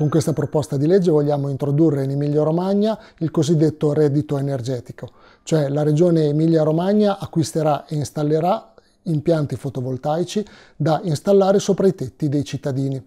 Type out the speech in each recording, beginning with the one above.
Con questa proposta di legge vogliamo introdurre in Emilia-Romagna il cosiddetto reddito energetico, cioè la regione Emilia-Romagna acquisterà e installerà impianti fotovoltaici da installare sopra i tetti dei cittadini.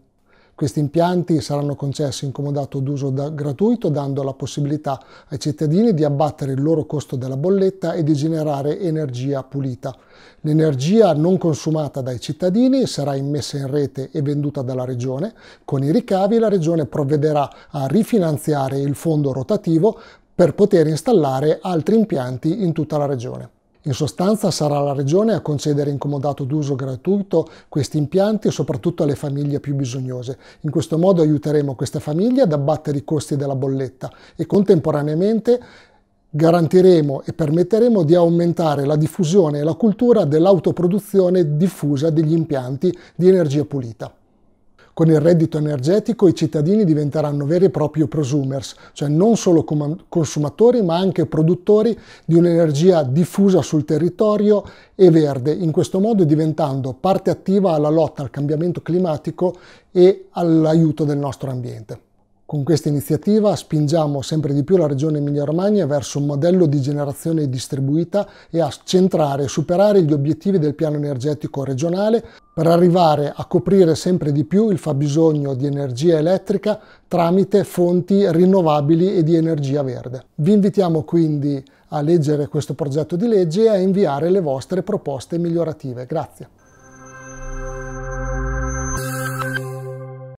Questi impianti saranno concessi in comodato d'uso da gratuito, dando la possibilità ai cittadini di abbattere il loro costo della bolletta e di generare energia pulita. L'energia non consumata dai cittadini sarà immessa in rete e venduta dalla Regione. Con i ricavi la Regione provvederà a rifinanziare il fondo rotativo per poter installare altri impianti in tutta la Regione. In sostanza sarà la Regione a concedere incomodato d'uso gratuito questi impianti soprattutto alle famiglie più bisognose. In questo modo aiuteremo queste famiglie ad abbattere i costi della bolletta e contemporaneamente garantiremo e permetteremo di aumentare la diffusione e la cultura dell'autoproduzione diffusa degli impianti di energia pulita. Con il reddito energetico i cittadini diventeranno veri e propri prosumers, cioè non solo consumatori ma anche produttori di un'energia diffusa sul territorio e verde, in questo modo diventando parte attiva alla lotta al cambiamento climatico e all'aiuto del nostro ambiente. Con questa iniziativa spingiamo sempre di più la regione Emilia-Romagna verso un modello di generazione distribuita e a centrare e superare gli obiettivi del piano energetico regionale per arrivare a coprire sempre di più il fabbisogno di energia elettrica tramite fonti rinnovabili e di energia verde. Vi invitiamo quindi a leggere questo progetto di legge e a inviare le vostre proposte migliorative. Grazie.